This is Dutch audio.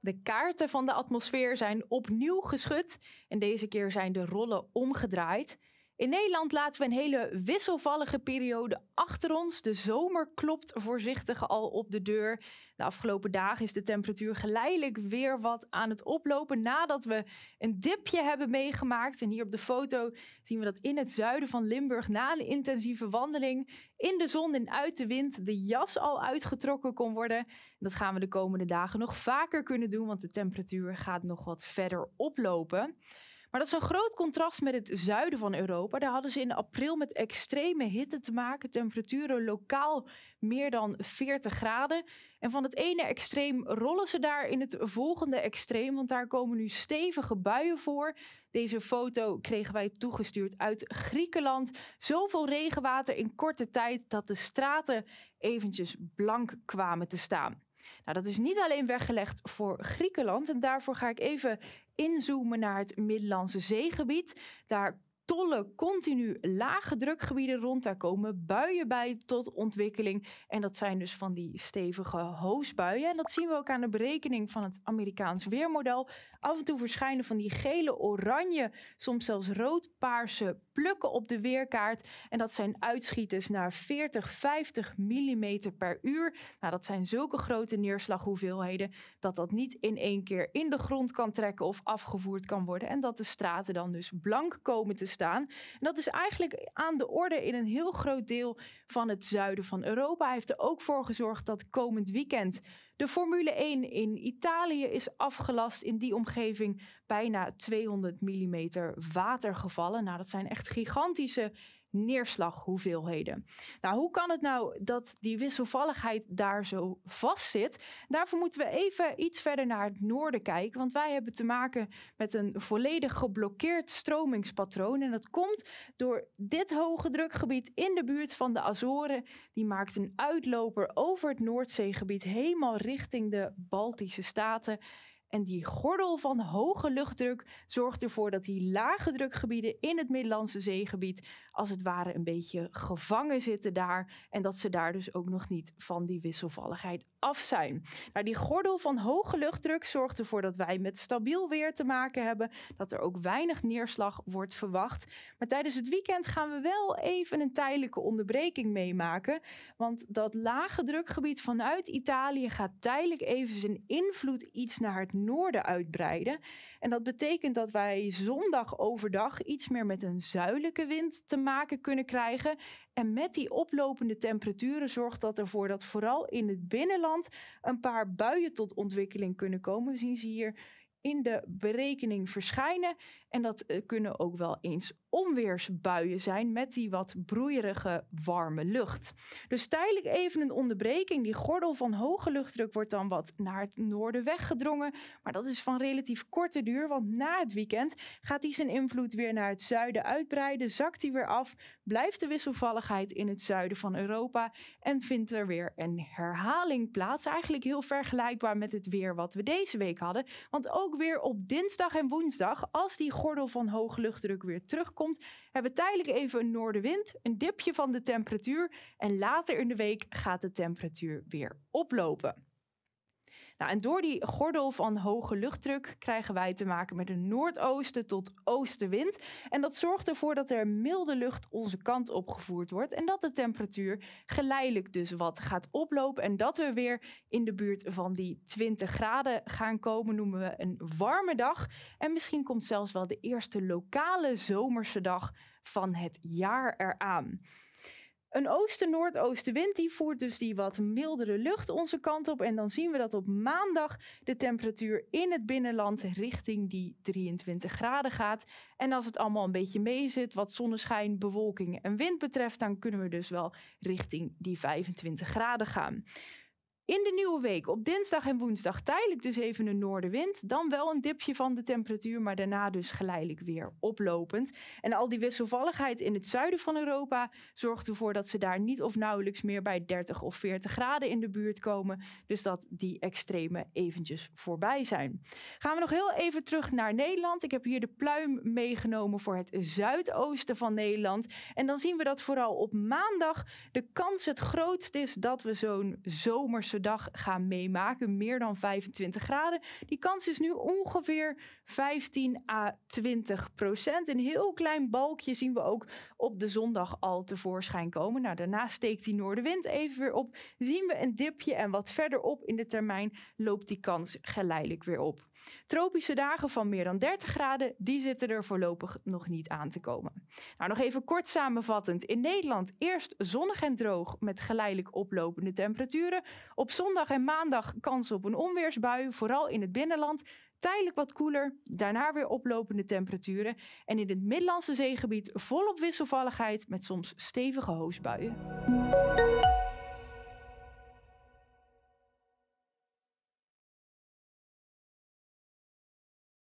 De kaarten van de atmosfeer zijn opnieuw geschud en deze keer zijn de rollen omgedraaid. In Nederland laten we een hele wisselvallige periode achter ons. De zomer klopt voorzichtig al op de deur. De afgelopen dagen is de temperatuur geleidelijk weer wat aan het oplopen nadat we een dipje hebben meegemaakt. En hier op de foto zien we dat in het zuiden van Limburg na een intensieve wandeling in de zon en uit de wind de jas al uitgetrokken kon worden. Dat gaan we de komende dagen nog vaker kunnen doen, want de temperatuur gaat nog wat verder oplopen. Maar dat is een groot contrast met het zuiden van Europa. Daar hadden ze in april met extreme hitte te maken. Temperaturen lokaal meer dan 40 graden. En van het ene extreem rollen ze daar in het volgende extreem. Want daar komen nu stevige buien voor. Deze foto kregen wij toegestuurd uit Griekenland. Zoveel regenwater in korte tijd dat de straten eventjes blank kwamen te staan. Nou, dat is niet alleen weggelegd voor Griekenland. En daarvoor ga ik even inzoomen naar het Middellandse zeegebied. Daar tollen continu lage drukgebieden rond. Daar komen buien bij tot ontwikkeling. En dat zijn dus van die stevige hoosbuien. En dat zien we ook aan de berekening van het Amerikaans weermodel. Af en toe verschijnen van die gele, oranje, soms zelfs rood-paarse plukken op de weerkaart. En dat zijn uitschieters naar 40, 50 mm per uur. Nou, dat zijn zulke grote neerslaghoeveelheden dat dat niet in één keer in de grond kan trekken of afgevoerd kan worden. En dat de straten dan dus blank komen te staan. En dat is eigenlijk aan de orde in een heel groot deel van het zuiden van Europa. Hij heeft er ook voor gezorgd dat komend weekend de Formule 1 in Italië is afgelast. In die omgeving bijna 200 mm water gevallen. Nou, dat zijn echt gigantische neerslaghoeveelheden. Nou, hoe kan het nou dat die wisselvalligheid daar zo vast zit? Daarvoor moeten we even iets verder naar het noorden kijken, want wij hebben te maken met een volledig geblokkeerd stromingspatroon. En dat komt door dit hoge drukgebied in de buurt van de Azoren. Die maakt een uitloper over het Noordzeegebied helemaal richting de Baltische Staten. En die gordel van hoge luchtdruk zorgt ervoor dat die lage drukgebieden in het Middellandse zeegebied als het ware een beetje gevangen zitten daar. En dat ze daar dus ook nog niet van die wisselvalligheid af zijn. Nou, die gordel van hoge luchtdruk zorgt ervoor dat wij met stabiel weer te maken hebben. Dat er ook weinig neerslag wordt verwacht. Maar tijdens het weekend gaan we wel even een tijdelijke onderbreking meemaken. Want dat lage drukgebied vanuit Italië gaat tijdelijk even zijn invloed iets naar het noorden uitbreiden. En dat betekent dat wij zondag overdag iets meer met een zuidelijke wind te maken kunnen krijgen. En met die oplopende temperaturen zorgt dat ervoor dat vooral in het binnenland een paar buien tot ontwikkeling kunnen komen. We zien ze hier in de berekening verschijnen. En dat eh, kunnen ook wel eens onweersbuien zijn met die wat broeierige warme lucht. Dus tijdelijk even een onderbreking. Die gordel van hoge luchtdruk wordt dan wat naar het noorden weggedrongen. Maar dat is van relatief korte duur, want na het weekend gaat die zijn invloed weer naar het zuiden uitbreiden. Zakt die weer af, blijft de wisselvalligheid in het zuiden van Europa en vindt er weer een herhaling plaats. Eigenlijk heel vergelijkbaar met het weer wat we deze week hadden. Want ook weer op dinsdag en woensdag, als die gordel van hoge luchtdruk weer terugkomt, hebben we tijdelijk even een noordenwind, een dipje van de temperatuur en later in de week gaat de temperatuur weer oplopen. Nou, en door die gordel van hoge luchtdruk krijgen wij te maken met een noordoosten tot oostenwind. En dat zorgt ervoor dat er milde lucht onze kant opgevoerd wordt en dat de temperatuur geleidelijk dus wat gaat oplopen. En dat we weer in de buurt van die 20 graden gaan komen, noemen we een warme dag. En misschien komt zelfs wel de eerste lokale zomerse dag van het jaar eraan. Een oosten-noordoostenwind die voert dus die wat mildere lucht onze kant op. En dan zien we dat op maandag de temperatuur in het binnenland richting die 23 graden gaat. En als het allemaal een beetje mee zit, wat zonneschijn, bewolking en wind betreft, dan kunnen we dus wel richting die 25 graden gaan. In de nieuwe week, op dinsdag en woensdag, tijdelijk dus even een noordenwind. Dan wel een dipje van de temperatuur, maar daarna dus geleidelijk weer oplopend. En al die wisselvalligheid in het zuiden van Europa zorgt ervoor dat ze daar niet of nauwelijks meer bij 30 of 40 graden in de buurt komen. Dus dat die extreme eventjes voorbij zijn. Gaan we nog heel even terug naar Nederland. Ik heb hier de pluim meegenomen voor het zuidoosten van Nederland. En dan zien we dat vooral op maandag de kans het grootst is dat we zo'n zomers dag gaan meemaken, meer dan 25 graden. Die kans is nu ongeveer 15 à 20 procent. Een heel klein balkje zien we ook op de zondag al tevoorschijn komen. Nou, daarna steekt die noordenwind even weer op, zien we een dipje en wat verderop in de termijn loopt die kans geleidelijk weer op. Tropische dagen van meer dan 30 graden, die zitten er voorlopig nog niet aan te komen. Nou, nog even kort samenvattend. In Nederland eerst zonnig en droog met geleidelijk oplopende temperaturen. Op op zondag en maandag kans op een onweersbui, vooral in het binnenland. Tijdelijk wat koeler, daarna weer oplopende temperaturen. En in het Middellandse zeegebied volop wisselvalligheid met soms stevige hoosbuien.